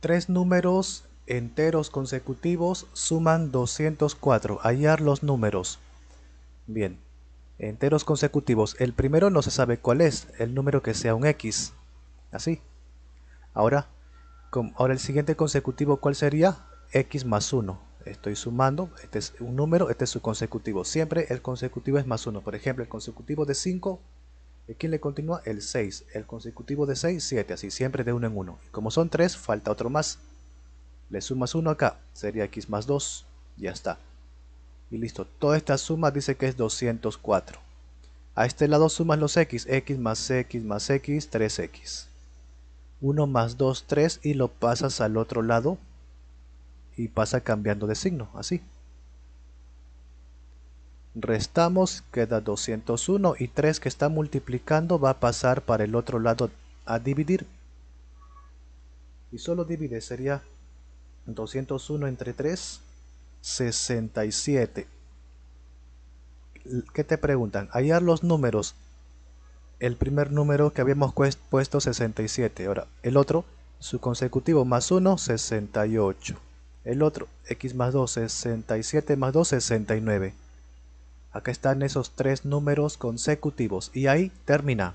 Tres números enteros consecutivos suman 204. Hallar los números. Bien, enteros consecutivos. El primero no se sabe cuál es, el número que sea un X. Así. Ahora, ahora el siguiente consecutivo, ¿cuál sería? X más 1. Estoy sumando, este es un número, este es su consecutivo. Siempre el consecutivo es más 1. Por ejemplo, el consecutivo de 5 quién le continúa el 6, el consecutivo de 6, 7, así siempre de 1 en 1. Como son 3, falta otro más. Le sumas 1 acá, sería x más 2, ya está. Y listo, toda esta suma dice que es 204. A este lado sumas los x, x más x más x, 3x. 1 más 2, 3 y lo pasas al otro lado y pasa cambiando de signo, así. Restamos, queda 201 y 3 que está multiplicando va a pasar para el otro lado a dividir. Y solo divide, sería 201 entre 3, 67. ¿Qué te preguntan? Hallar los números. El primer número que habíamos puesto 67. Ahora, el otro, su consecutivo más 1, 68. El otro, x más 2, 67 más 2, 69. Acá están esos tres números consecutivos y ahí termina.